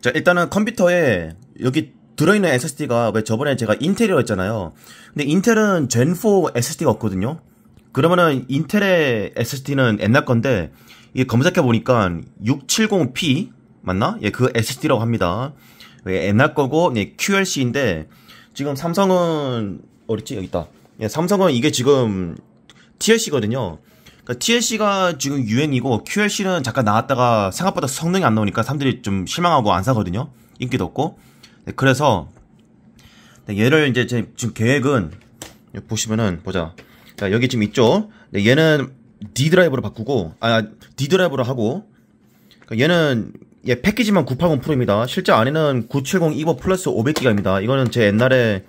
자, 일단은 컴퓨터에 여기 들어있는 SSD가 왜 저번에 제가 인텔이라 했잖아요. 근데 인텔은 젠4 SSD가 없거든요. 그러면은 인텔의 SSD는 옛날 건데 이게 검색해 보니까 670p 맞나? 예, 그 SSD라고 합니다. 예, 옛날 거고 예, QLC인데 지금 삼성은 어딨지 여기 있다. 예, 삼성은 이게 지금 TLC거든요. 그러니까 TLC가 지금 유행이고 QLC는 잠깐 나왔다가 생각보다 성능이 안 나오니까 사람들이 좀 실망하고 안 사거든요. 인기도 없고. 네, 그래서 네, 얘를 이제 지금 계획은 보시면은 보자. 자, 여기 지금 있죠. 네, 얘는 D 드라이브로 바꾸고 아, 아 D 드라이브로 하고 그러니까 얘는 얘 패키지만 980 프로입니다. 실제 안에는 970 이버 플러스 500기가입니다. 이거는 제 옛날에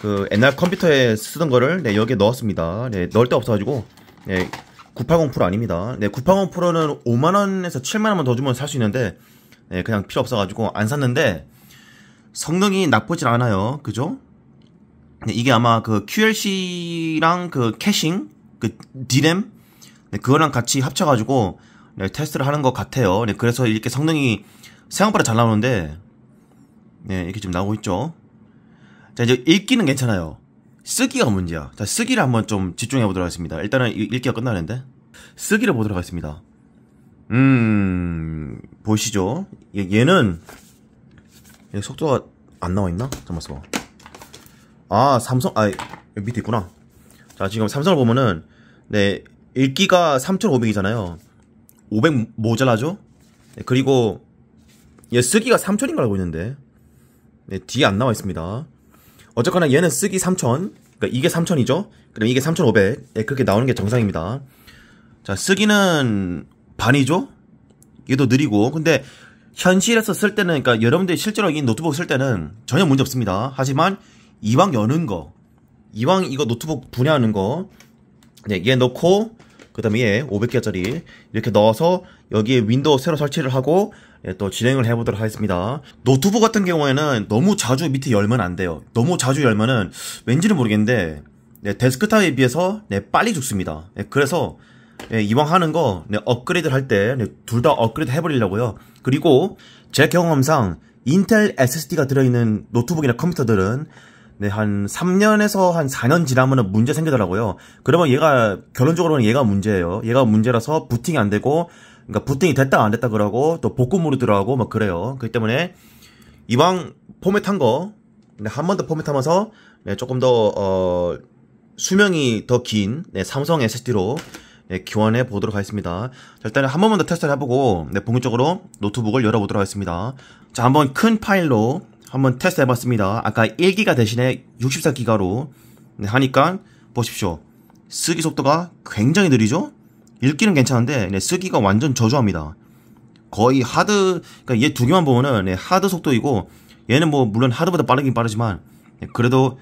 그 옛날 컴퓨터에 쓰던 거를 네, 여기에 넣었습니다. 네, 넣을 데 없어가지고 네, 980 프로 아닙니다. 네, 980 프로는 5만원에서 7만원만 더 주면 살 수 있는데, 네, 그냥 필요 없어가지고 안 샀는데, 성능이 나쁘진 않아요. 그죠? 네, 이게 아마 그 QLC랑 그 캐싱, 그 DRAM, 네, 그거랑 같이 합쳐가지고, 네, 테스트를 하는 것 같아요. 네, 그래서 이렇게 성능이 생각보다 잘 나오는데, 네, 이렇게 지금 나오고 있죠. 자, 이제 읽기는 괜찮아요. 쓰기가 문제야. 자, 쓰기를 한번 좀 집중해 보도록 하겠습니다. 일단은 읽기가 끝나는데. 쓰기를 보도록 하겠습니다. 음, 보시죠. 얘는, 얘 속도가 안 나와 있나? 잠깐만 써봐. 아, 삼성, 아, 밑에 있구나. 자, 지금 삼성을 보면은, 네, 읽기가 3,500이잖아요. 500 모자라죠? 네, 그리고, 얘 쓰기가 3,000인 걸 알고 있는데, 네, 뒤에 안 나와 있습니다. 어쨌거나 얘는 쓰기 3,000. 그러니까 이게 3,000이죠? 그럼 이게 3,500. 예, 그렇게 나오는 게 정상입니다. 자, 쓰기는 반이죠? 얘도 느리고. 근데 현실에서 쓸 때는, 그러니까 여러분들이 실제로 이 노트북 쓸 때는 전혀 문제 없습니다. 하지만 이왕 여는 거, 이왕 이거 노트북 분해하는 거, 네, 얘 넣고, 그 다음에 얘 500개짜리 이렇게 넣어서 여기에 윈도우 새로 설치를 하고 예, 또 진행을 해보도록 하겠습니다. 노트북 같은 경우에는 너무 자주 밑에 열면 안 돼요. 너무 자주 열면은 왠지는 모르겠는데 네, 데스크탑에 비해서 네, 빨리 죽습니다. 네, 그래서 네, 이왕 하는 거 네, 업그레이드 할 때 둘다 네, 업그레이드 해버리려고요. 그리고 제 경험상 인텔 SSD가 들어있는 노트북이나 컴퓨터들은 한 3년에서 한 4년 지나면 문제 생기더라고요. 그러면 얘가 결론적으로는 얘가 문제예요. 얘가 문제라서 부팅이 안 되고 그러니까 부팅이 됐다 안 됐다 그러고 또 복구물이 들어가고 막 뭐 그래요. 그렇기 때문에 이왕 포맷한 거한 번더 네, 포맷하면서 네, 조금 더 어, 수명이 더긴 네, 삼성 SSD로 네, 교환해 보도록 하겠습니다. 자, 일단은 한 번만 더 테스트를 해보고 네, 본격적으로 노트북을 열어보도록 하겠습니다. 자, 한번 큰 파일로 한번 테스트 해봤습니다. 아까 1기가 대신에 64기가로 네, 하니까 보십시오. 쓰기 속도가 굉장히 느리죠? 읽기는 괜찮은데 네, 쓰기가 완전 저조합니다. 거의 하드 그러니까 얘 두 개만 보면은 네, 하드 속도이고 얘는 뭐 물론 하드보다 빠르긴 빠르지만 네, 그래도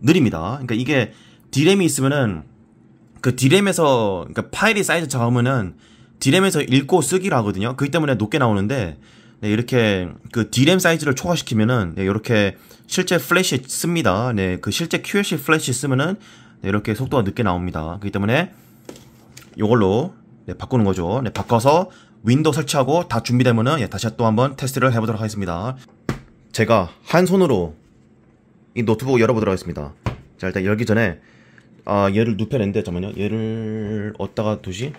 느립니다. 그러니까 이게 디램이 있으면은 그 디램에서 그러니까 파일이 사이즈 작으면은 디램에서 읽고 쓰기를 하거든요. 그 때문에 높게 나오는데 네, 이렇게 그 디램 사이즈를 초과시키면은 네, 이렇게 실제 플래시 씁니다. 네, 그 실제 QLC 플래시 쓰면은 네, 이렇게 속도가 늦게 나옵니다. 그렇기 때문에 이걸로 네, 바꾸는 거죠. 네, 바꿔서 윈도우 설치하고 다 준비되면은 예, 다시 또 한번 테스트를 해보도록 하겠습니다. 제가 한 손으로 이 노트북 열어보도록 하겠습니다. 자 일단 열기 전에 아 얘를 눕혀냈는데 잠깐만요. 얘를 어디다가 두지?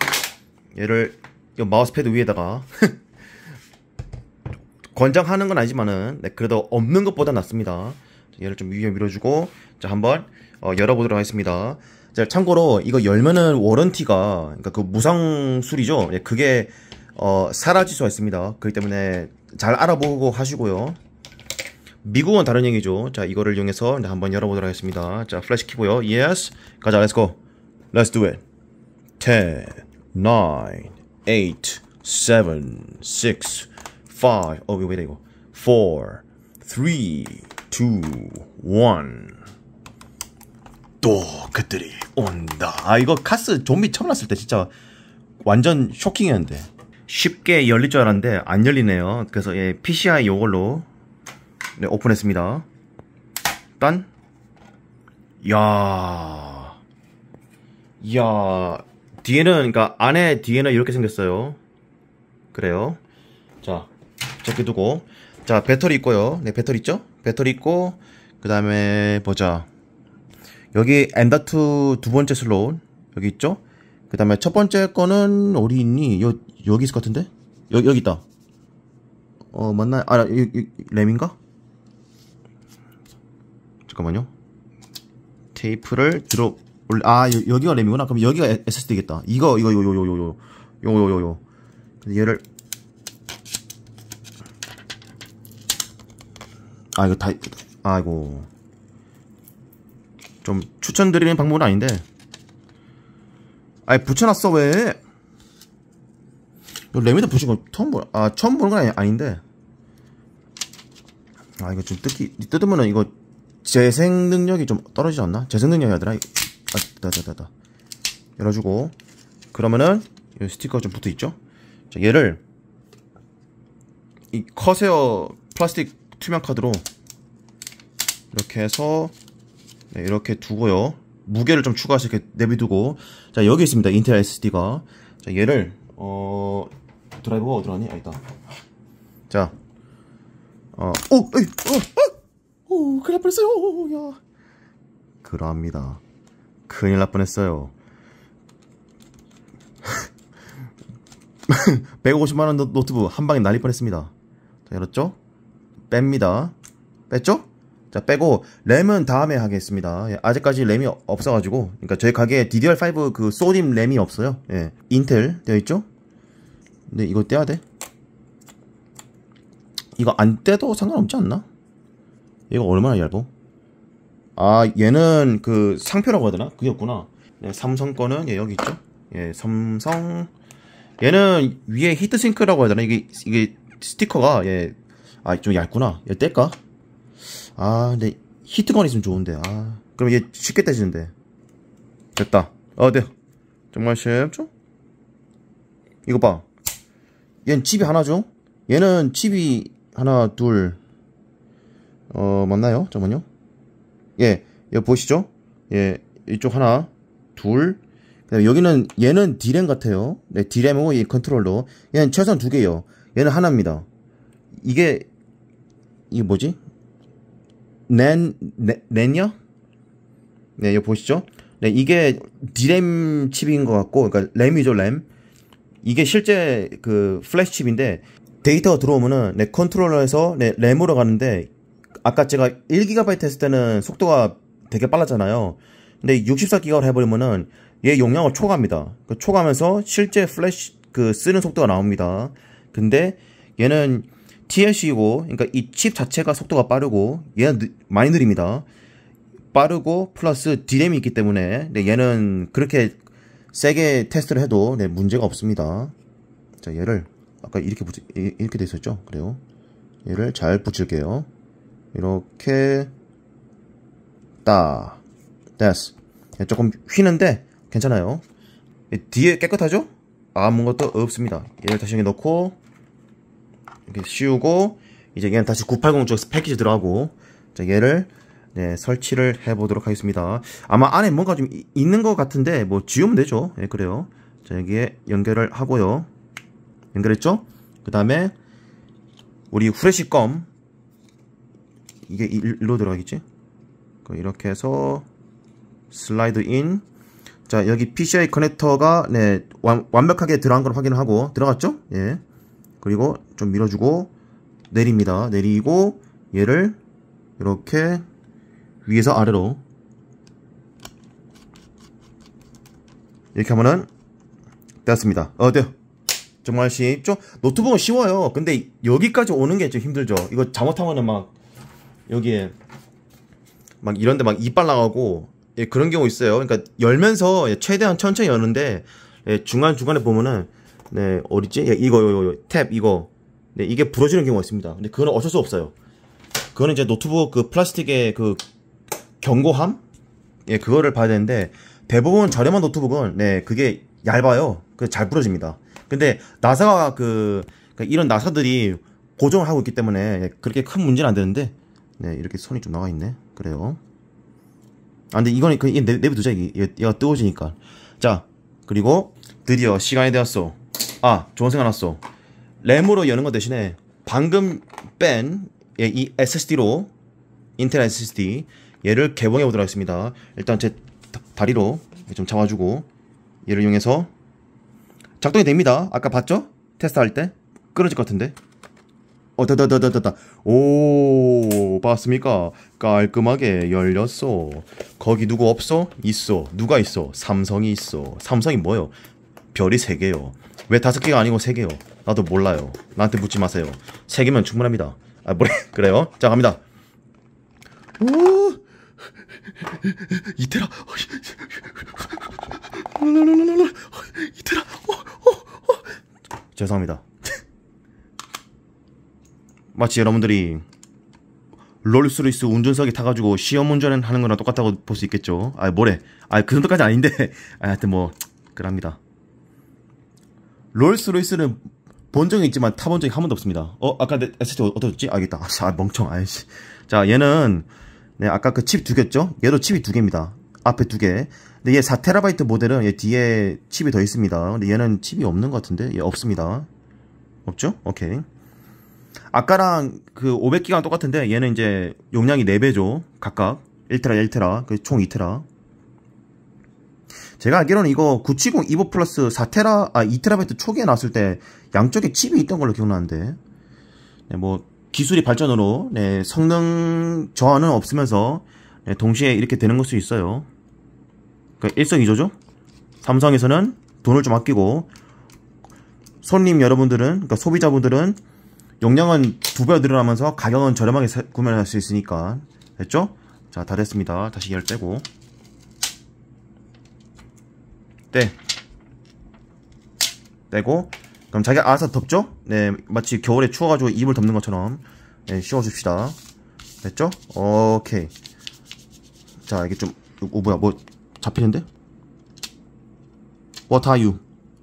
얘를 이 마우스패드 위에다가 권장하는 건 아니지만은 네, 그래도 없는 것보다 낫습니다. 얘를 좀 위에 밀어주고 자 한번 어, 열어보도록 하겠습니다. 자, 참고로 이거 열면은 워런티가 그러니까 그 무상술이죠. 예, 그게 어, 사라질 수가 있습니다. 그렇기 때문에 잘 알아보고 하시고요. 미국은 다른 얘기죠. 자, 이거를 이용해서 한번 열어보도록 하겠습니다. 자, 플래시 키고요. Yes. 가자, let's go. Let's do it. 10, 9, 8, 7, 6, 5. 어, 왜 이래, 이거. 4, 3, 2, 1. 또 그들이 온다. 아 이거 카스 좀비 처음 났을 때 진짜 완전 쇼킹이었는데. 쉽게 열릴 줄 알았는데 안 열리네요. 그래서 예, PCI 요걸로 네, 오픈했습니다. 딴. 야. 야. 뒤에는 그러니까 안에 뒤에는 이렇게 생겼어요. 그래요. 자, 저렇게 두고 자, 배터리 있고요. 네, 배터리 있죠? 배터리 있고 그다음에 보자. 여기 엔더투 두 번째 슬롯 여기 있죠? 그 다음에 첫 번째 거는 어디 있니? 여, 여기 있을 것 같은데? 여, 여기 있다 어맞나아 이, 이, 램인가? 잠깐만요 테이프를 들어 올려 아 여, 기가 램이구나 그럼 여기가 SSD겠다 이거 이거 이거 이거 요요 요요 요요 요요 얘를 아 이거 다 아이고 좀 추천드리는 방법은 아닌데 아예 붙여놨어 왜 레미드 붙인 거 처음 보, 아, 처음 보는 건 아니, 아닌데. 아, 이거 좀 뜯기, 뜯으면은 이거 재생 능력이 좀 떨어지지 않나? 재생 능력이 하더라. 아, 됐다, 다 됐다. 열어주고. 그러면은, 이 스티커가 좀 붙어 있죠? 자, 얘를, 이 커세어 플라스틱 투명 카드로, 이렇게 해서, 네, 이렇게 두고요. 무게를 좀 추가해서 이렇게 내비두고 자 여기 있습니다. 인텔 SSD가 자 얘를 어 드라이버가 어, 어디라니? 아 있다. 자 어, 오, 에이, 어, 어, 오, 큰일 날 뻔했어요. 야. 그러니다 큰일 날 뻔했어요. 150만원 노트북 한 방에 날릴 뻔했습니다. 자, 열었죠? 뺍니다. 뺐죠? 자 빼고 램은 다음에 하겠습니다. 예, 아직까지 램이 없어가지고 그러니까 저희 가게에 DDR5 그 소림 램이 없어요. 예, 인텔 되어 있죠? 근데 이거 떼야 돼? 이거 안 떼도 상관없지 않나? 이거 얼마나 얇어? 아 얘는 그 상표라고 해야 되나? 그게 없구나. 예, 삼성 거는 예, 여기 있죠? 예 삼성 얘는 위에 히트싱크라고 해야 되나? 이게 이게 스티커가 예아좀 얇구나. 얘 뗄까? 아 근데 히트건 있으면 좋은데 아 그럼 얘 쉽게 떼지는데 됐다 어돼 네. 정말 쉽죠? 이거 봐 얘는 칩이 하나죠? 얘는 칩이 하나 둘어 맞나요? 잠깐만요 예여 보시죠 예 이쪽 하나 둘 여기는 얘는 디램 같아요 네 디램이고 이 컨트롤러 얘는 최소한 두 개예요 얘는 하나입니다 이게 이게 뭐지? 낸, 네, 낸요? 네, 이거 보시죠. 네, 이게 디램 칩인 것 같고, 그러니까 램이죠, 램. 이게 실제 그 플래시 칩인데 데이터가 들어오면은 네, 컨트롤러에서 네, 램으로 가는데 아까 제가 1GB 했을 때는 속도가 되게 빨랐잖아요. 근데 6 4 g b 로 해버리면은 얘 용량을 초과합니다. 그 초과하면서 실제 플래시 그 쓰는 속도가 나옵니다. 근데 얘는 TLC이고 그러니까 이 칩 자체가 속도가 빠르고 얘는 느, 많이 느립니다. 빠르고 플러스 디램이 있기 때문에 네, 얘는 그렇게 세게 테스트를 해도 네, 문제가 없습니다. 자 얘를 아까 이렇게 붙이, 이렇게 돼 있었죠? 그래요. 얘를 잘 붙일게요. 이렇게 따 됐어. 네, 조금 휘는데 괜찮아요. 뒤에 깨끗하죠? 아무것도 없습니다. 얘를 다시 여기 넣고 이렇게 씌우고 이제 얘는 다시 980 쪽에서 패키지 들어가고 자, 얘를 네, 설치를 해보도록 하겠습니다. 아마 안에 뭔가 좀 있는 것 같은데 뭐 지우면 되죠. 예, 네, 그래요. 자, 여기에 연결을 하고요. 연결했죠? 그 다음에 우리 후레쉬 껌 이게 일로 들어가겠지? 그 이렇게 해서 슬라이드 인. 자, 여기 PCI 커넥터가 네, 완, 완벽하게 들어간 걸 확인하고 들어갔죠? 예. 그리고 좀 밀어주고 내립니다. 내리고 얘를 이렇게 위에서 아래로 이렇게 하면은 됐습니다. 어, 때요 정말 쉽죠? 노트북은 쉬워요. 근데 여기까지 오는 게 좀 힘들죠. 이거 잘못하면은 막 여기에 막 이런데 막 이빨 나가고 예, 그런 경우 있어요. 그러니까 열면서 예, 최대한 천천히 여는데 예, 중간 중간에 보면은 네, 어딨지? 이거, 이거, 이거, 탭, 이거. 네, 이게 부러지는 경우가 있습니다. 근데 그거는 어쩔 수 없어요. 그거는 이제 노트북 그 플라스틱의 그 경고함? 예, 그거를 봐야 되는데, 대부분 저렴한 노트북은, 네, 그게 얇아요. 그 잘 부러집니다. 근데 나사가 그, 그러니까 이런 나사들이 고정을 하고 있기 때문에 예, 그렇게 큰 문제는 안 되는데, 네, 이렇게 손이 좀 나와 있네. 그래요. 아, 근데 이거는 그, 내비두자. 얘가 뜨거워지니까. 자, 그리고 드디어 시간이 되었어 아 좋은 생각 났어 램으로 여는 것 대신에 방금 뺀이 예, SSD로 인텔 SSD 얘를 개봉해 보도록 하겠습니다 일단 제 다리로 좀 잡아주고 얘를 이용해서 작동이 됩니다 아까 봤죠? 테스트할 때 끊어질 것 같은데 어 됐다 됐다 됐다 오 봤습니까 깔끔하게 열렸어 거기 누구 없어? 있어 누가 있어? 삼성이 있어 삼성이 뭐요? 별이 3개요 왜 다섯 개가 아니고 세 개요? 나도 몰라요. 나한테 묻지 마세요. 세 개면 충분합니다. 아 뭐래? 그래요? 자 갑니다. 오 이태라 이태라 어, 어, 어. 죄송합니다. 마치 여러분들이 롤스로이스 운전석에 타가지고 시험 운전하는 거랑 똑같다고 볼 수 있겠죠. 아 뭐래? 아그 정도까지 아닌데. 아, 하여튼 뭐그럽니다 롤스로이스는 본 적이 있지만 타본 적이 한 번도 없습니다. 어, 아까 내 ST 어, 어떻지? 아, 알겠다. 아, 아 멍청, 아이씨. 자, 얘는, 네, 아까 그 칩 두 개죠? 였 얘도 칩이 두 개입니다. 앞에 두 개. 근데 얘 4TB 모델은 얘 뒤에 칩이 더 있습니다. 근데 얘는 칩이 없는 것 같은데? 얘 없습니다. 없죠? 오케이. 아까랑 그5 0 0기가 똑같은데 얘는 이제 용량이 4배죠. 각각. 1테라, 1테라. 그총 2테라. 제가 알기로는 이거 970 이보 플러스 4테라, 아, 2테라바이트 초기에 나왔을 때 양쪽에 칩이 있던 걸로 기억나는데. 네, 뭐, 기술이 발전으로, 네, 성능 저하는 없으면서, 네, 동시에 이렇게 되는 걸 수 있어요. 그러니까 일석이조죠? 삼성에서는 돈을 좀 아끼고, 손님 여러분들은, 그러니까 소비자분들은 용량은 두 배 늘어나면서 가격은 저렴하게 구매할 수 있으니까. 됐죠? 자, 다 됐습니다. 다시 열 빼고. 때 떼고 그럼 자기가 알아서 덮죠? 네 마치 겨울에 추워가지고 입을 덮는 것처럼 네, 씌워줍시다 됐죠? 오케이 자 이게 좀 오 뭐야 뭐 잡히는데? What are you?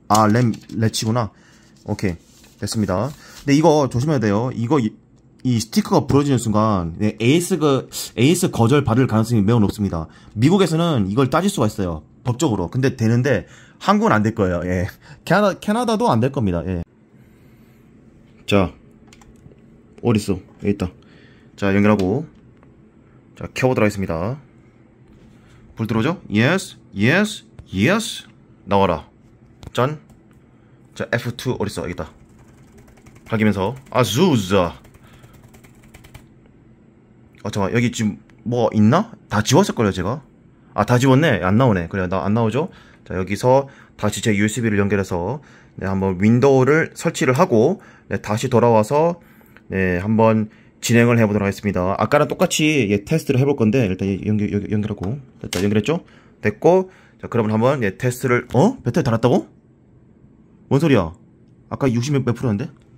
아 램, 레치구나 오케이 됐습니다 근데 이거 조심해야 돼요 이거 이, 스티커가 부러지는 순간 네, 에이스가 그, 에이스 거절 받을 가능성이 매우 높습니다 미국에서는 이걸 따질 수가 있어요 법적으로. 근데 되는데 한국은 안 될 거예요. 예. 캐나다 캐나다도 안 될 겁니다. 예. 자. 어디 있어? 여기 있다. 자, 연결하고 자, 켜보도록 하겠습니다. 불 들어오죠? Yes. Yes. Yes. 나와라. 짠. 자, F2 어디 있어? 여기 있다. 밝히면서 아즈우자. 아 잠깐 만 여기 지금 뭐 있나? 다 지웠을 걸요, 제가. 아, 다 지웠네. 안 나오네. 그래, 나 안 나오죠? 자, 여기서 다시 제 USB를 연결해서 네, 한번 윈도우를 설치를 하고 네, 다시 돌아와서 네, 한번 진행을 해보도록 하겠습니다. 아까랑 똑같이 예, 테스트를 해볼 건데 일단 연결, 연결, 하고 됐다. 연결했죠? 됐고 자, 그러면 한번 예, 테스트를 어? 배터리 달았다고? 뭔 소리야? 아까 60몇 프로였는데?